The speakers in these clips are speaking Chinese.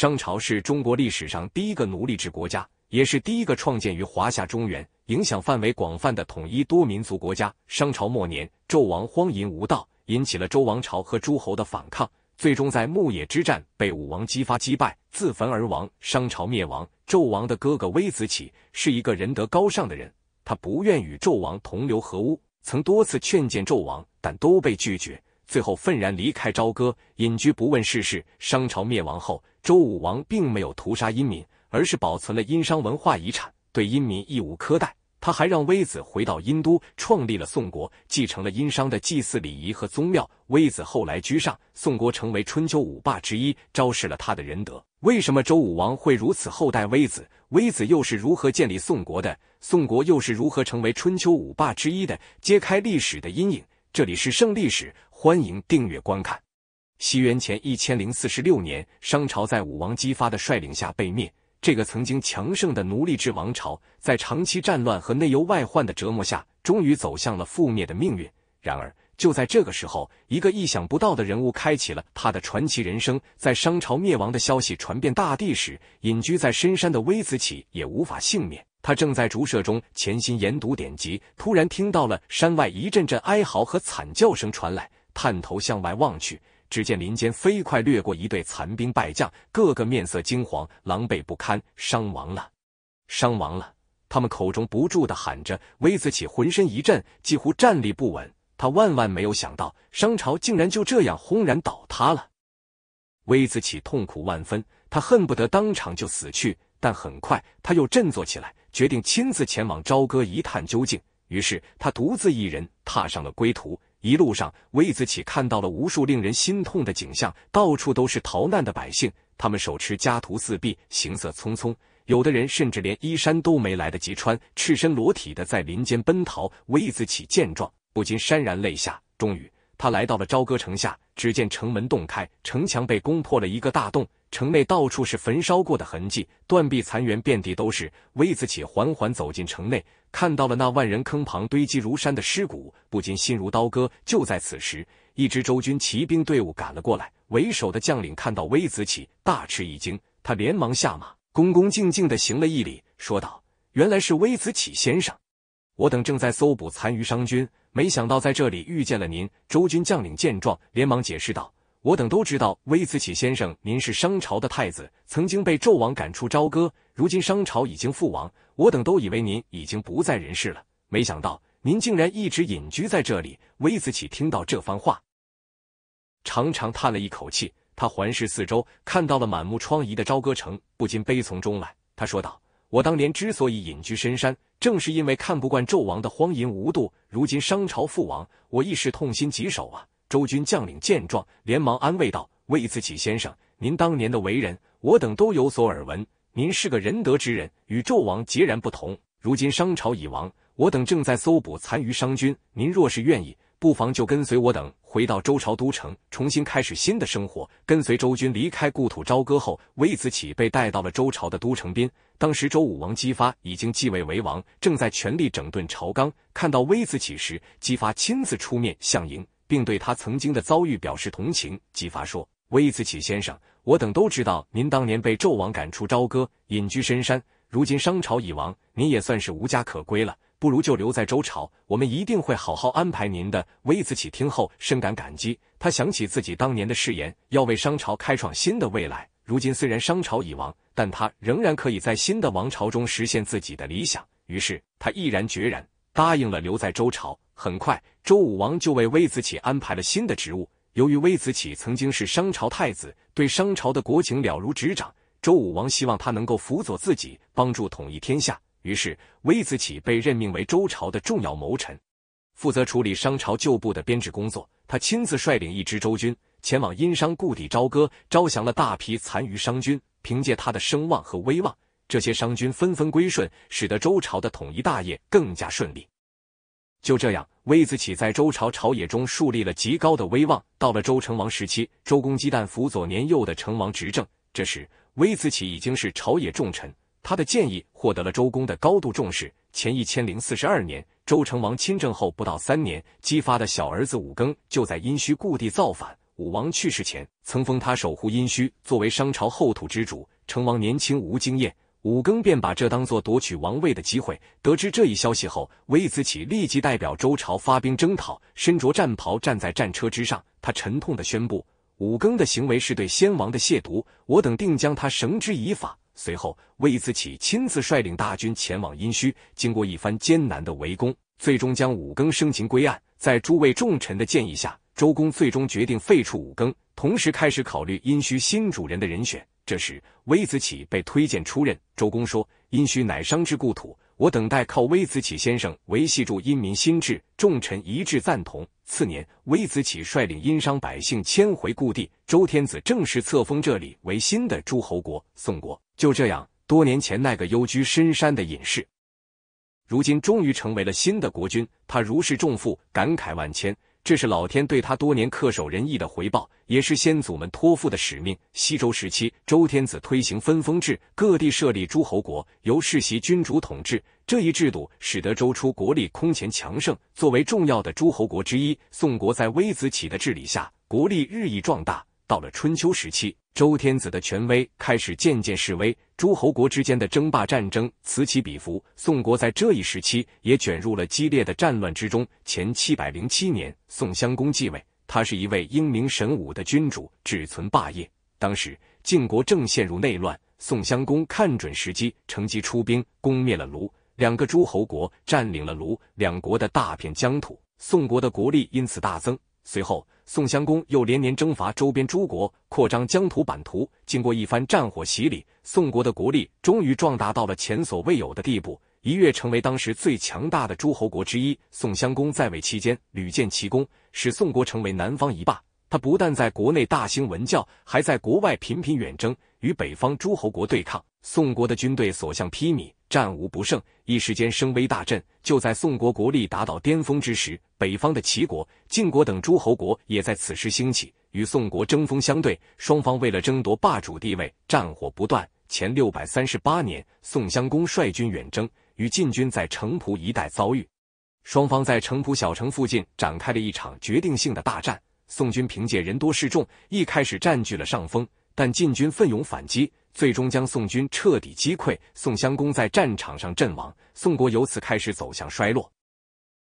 商朝是中国历史上第一个奴隶制国家，也是第一个创建于华夏中原、影响范围广泛的统一多民族国家。商朝末年，纣王荒淫无道，引起了周王朝和诸侯的反抗，最终在牧野之战被武王姬发击败，自焚而亡，商朝灭亡。纣王的哥哥微子启是一个仁德高尚的人，他不愿与纣王同流合污，曾多次劝谏纣王，但都被拒绝，最后愤然离开朝歌，隐居不问世事。商朝灭亡后。周武王并没有屠杀殷民，而是保存了殷商文化遗产，对殷民亦无苛待。他还让微子回到殷都，创立了宋国，继承了殷商的祭祀礼仪和宗庙。微子后来居上，宋国成为春秋五霸之一，昭示了他的仁德。为什么周武王会如此厚待微子？微子又是如何建立宋国的？宋国又是如何成为春秋五霸之一的？揭开历史的阴影。这里是胜历史，欢迎订阅观看。西元前一千零四十六年，商朝在武王姬发的率领下被灭。这个曾经强盛的奴隶制王朝，在长期战乱和内忧外患的折磨下，终于走向了覆灭的命运。然而，就在这个时候，一个意想不到的人物开启了他的传奇人生。在商朝灭亡的消息传遍大地时，隐居在深山的微子启也无法幸免。他正在竹舍中潜心研读典籍，突然听到了山外一阵阵哀嚎和惨叫声传来，探头向外望去。只见林间飞快掠过一对残兵败将，个个面色金黄，狼狈不堪，伤亡了，伤亡了。他们口中不住的喊着。魏子启浑身一震，几乎站立不稳。他万万没有想到，商朝竟然就这样轰然倒塌了。魏子启痛苦万分，他恨不得当场就死去。但很快，他又振作起来，决定亲自前往朝歌一探究竟。于是，他独自一人踏上了归途。一路上，魏子启看到了无数令人心痛的景象，到处都是逃难的百姓，他们手持家徒四壁，行色匆匆，有的人甚至连衣衫都没来得及穿，赤身裸体的在林间奔逃。魏子启见状，不禁潸然泪下。终于，他来到了朝歌城下，只见城门洞开，城墙被攻破了一个大洞，城内到处是焚烧过的痕迹，断壁残垣遍地都是。魏子启缓缓走进城内。看到了那万人坑旁堆积如山的尸骨，不禁心如刀割。就在此时，一支周军骑兵队伍赶了过来。为首的将领看到微子启，大吃一惊，他连忙下马，恭恭敬敬的行了一礼，说道：“原来是微子启先生，我等正在搜捕残余商军，没想到在这里遇见了您。”周军将领见状，连忙解释道：“我等都知道微子启先生，您是商朝的太子，曾经被纣王赶出朝歌，如今商朝已经覆亡。”我等都以为您已经不在人世了，没想到您竟然一直隐居在这里。微子启听到这番话，长长叹了一口气。他环视四周，看到了满目疮痍的朝歌城，不禁悲从中来。他说道：“我当年之所以隐居深山，正是因为看不惯纣王的荒淫无度。如今商朝覆亡，我亦是痛心疾首啊。”周军将领见状，连忙安慰道：“微子启先生，您当年的为人，我等都有所耳闻。”您是个仁德之人，与纣王截然不同。如今商朝已亡，我等正在搜捕残余商军。您若是愿意，不妨就跟随我等回到周朝都城，重新开始新的生活。跟随周军离开故土朝歌后，微子启被带到了周朝的都城边。当时周武王姬发已经继位为王，正在全力整顿朝纲。看到微子启时，姬发亲自出面向迎，并对他曾经的遭遇表示同情。姬发说。微子启先生，我等都知道您当年被纣王赶出朝歌，隐居深山。如今商朝已亡，您也算是无家可归了。不如就留在周朝，我们一定会好好安排您的。微子启听后深感感激，他想起自己当年的誓言，要为商朝开创新的未来。如今虽然商朝已亡，但他仍然可以在新的王朝中实现自己的理想。于是他毅然决然答应了留在周朝。很快，周武王就为微子启安排了新的职务。由于微子启曾经是商朝太子，对商朝的国情了如指掌。周武王希望他能够辅佐自己，帮助统一天下。于是，微子启被任命为周朝的重要谋臣，负责处理商朝旧部的编制工作。他亲自率领一支周军，前往殷商故地朝歌，招降了大批残余商军。凭借他的声望和威望，这些商军纷纷归顺，使得周朝的统一大业更加顺利。就这样，微子启在周朝朝野中树立了极高的威望。到了周成王时期，周公姬旦辅佐年幼的成王执政，这时微子启已经是朝野重臣，他的建议获得了周公的高度重视。前一千零四十二年，周成王亲政后不到三年，姬发的小儿子武庚就在殷墟故地造反。武王去世前曾封他守护殷墟，作为商朝后土之主。成王年轻无经验。武庚便把这当作夺取王位的机会。得知这一消息后，卫子启立即代表周朝发兵征讨。身着战袍站在战车之上，他沉痛地宣布：“武庚的行为是对先王的亵渎，我等定将他绳之以法。”随后，卫子启亲自率领大军前往殷墟。经过一番艰难的围攻，最终将武庚生擒归案。在诸位重臣的建议下，周公最终决定废黜武庚，同时开始考虑殷墟新主人的人选。这时，微子启被推荐出任。周公说：“殷墟乃商之故土，我等待靠微子启先生维系住殷民心智。”众臣一致赞同。次年，微子启率领殷商百姓迁回故地，周天子正式册封这里为新的诸侯国——宋国。就这样，多年前那个幽居深山的隐士，如今终于成为了新的国君。他如释重负，感慨万千。这是老天对他多年恪守仁义的回报，也是先祖们托付的使命。西周时期，周天子推行分封制，各地设立诸侯国，由世袭君主统治。这一制度使得周初国力空前强盛。作为重要的诸侯国之一，宋国在微子启的治理下，国力日益壮大。到了春秋时期，周天子的权威开始渐渐式微，诸侯国之间的争霸战争此起彼伏。宋国在这一时期也卷入了激烈的战乱之中。前七百零七年，宋襄公继位，他是一位英明神武的君主，只存霸业。当时晋国正陷入内乱，宋襄公看准时机，乘机出兵，攻灭了卢两个诸侯国，占领了卢两国的大片疆土，宋国的国力因此大增。随后，宋襄公又连年征伐周边诸国，扩张疆土版图。经过一番战火洗礼，宋国的国力终于壮大到了前所未有的地步，一跃成为当时最强大的诸侯国之一。宋襄公在位期间屡建奇功，使宋国成为南方一霸。他不但在国内大兴文教，还在国外频频远征，与北方诸侯国对抗。宋国的军队所向披靡。战无不胜，一时间声威大振。就在宋国国力达到巅峰之时，北方的齐国、晋国等诸侯国也在此时兴起，与宋国争锋相对。双方为了争夺霸主地位，战火不断。前六百三十八年，宋襄公率军远征，与晋军在城濮一带遭遇。双方在城濮小城附近展开了一场决定性的大战。宋军凭借人多势众，一开始占据了上风。但晋军奋勇反击，最终将宋军彻底击溃。宋襄公在战场上阵亡，宋国由此开始走向衰落。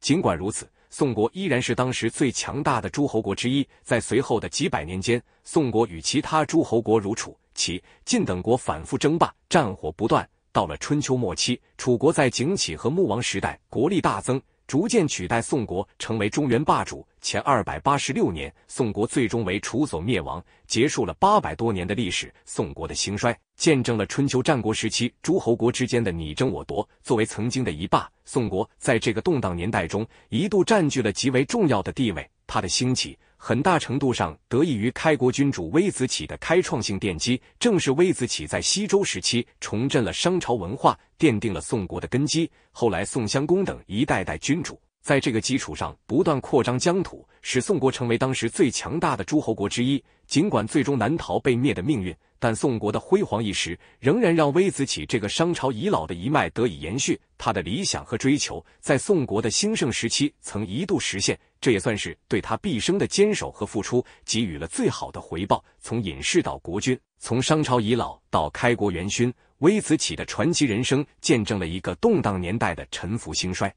尽管如此，宋国依然是当时最强大的诸侯国之一。在随后的几百年间，宋国与其他诸侯国如楚、齐、晋等国反复争霸，战火不断。到了春秋末期，楚国在景起和穆王时代国力大增。逐渐取代宋国，成为中原霸主。前二百八十六年，宋国最终为楚所灭亡，结束了八百多年的历史。宋国的兴衰，见证了春秋战国时期诸侯国之间的你争我夺。作为曾经的一霸，宋国在这个动荡年代中，一度占据了极为重要的地位。它的兴起。很大程度上得益于开国君主微子启的开创性奠基，正是微子启在西周时期重振了商朝文化，奠定了宋国的根基。后来，宋襄公等一代代君主在这个基础上不断扩张疆土，使宋国成为当时最强大的诸侯国之一。尽管最终难逃被灭的命运。但宋国的辉煌一时，仍然让微子启这个商朝遗老的一脉得以延续。他的理想和追求，在宋国的兴盛时期曾一度实现，这也算是对他毕生的坚守和付出给予了最好的回报。从隐士到国君，从商朝遗老到开国元勋，微子启的传奇人生，见证了一个动荡年代的沉浮兴衰。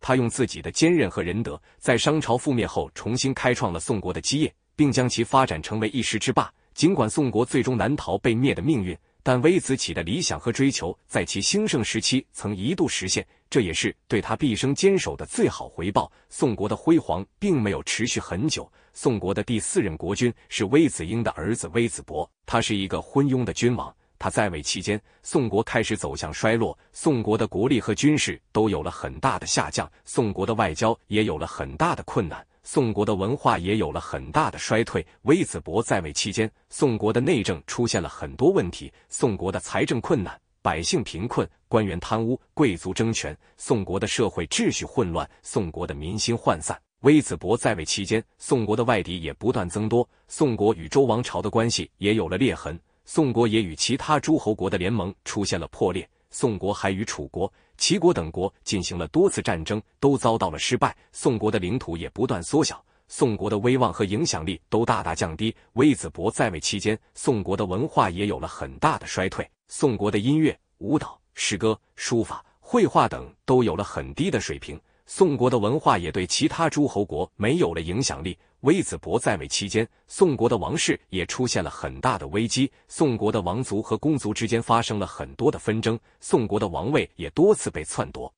他用自己的坚韧和仁德，在商朝覆灭后重新开创了宋国的基业，并将其发展成为一时之霸。尽管宋国最终难逃被灭的命运，但微子启的理想和追求在其兴盛时期曾一度实现，这也是对他毕生坚守的最好回报。宋国的辉煌并没有持续很久。宋国的第四任国君是微子英的儿子微子伯，他是一个昏庸的君王。他在位期间，宋国开始走向衰落，宋国的国力和军事都有了很大的下降，宋国的外交也有了很大的困难。宋国的文化也有了很大的衰退。微子伯在位期间，宋国的内政出现了很多问题：宋国的财政困难，百姓贫困，官员贪污，贵族争权，宋国的社会秩序混乱，宋国的民心涣散。微子伯在位期间，宋国的外敌也不断增多，宋国与周王朝的关系也有了裂痕，宋国也与其他诸侯国的联盟出现了破裂，宋国还与楚国。齐国等国进行了多次战争，都遭到了失败。宋国的领土也不断缩小，宋国的威望和影响力都大大降低。魏子博在位期间，宋国的文化也有了很大的衰退。宋国的音乐、舞蹈、诗歌、书法、绘画等都有了很低的水平。宋国的文化也对其他诸侯国没有了影响力。微子伯在位期间，宋国的王室也出现了很大的危机，宋国的王族和公族之间发生了很多的纷争，宋国的王位也多次被篡夺，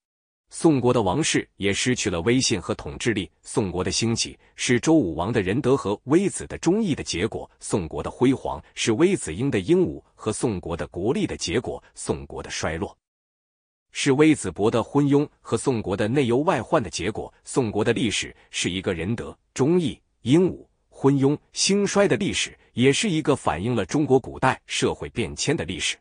宋国的王室也失去了威信和统治力。宋国的兴起是周武王的仁德和微子的忠义的结果；宋国的辉煌是微子婴的英武和宋国的国力的结果；宋国的衰落。是微子博的昏庸和宋国的内忧外患的结果。宋国的历史是一个仁德、忠义、英武、昏庸、兴衰的历史，也是一个反映了中国古代社会变迁的历史。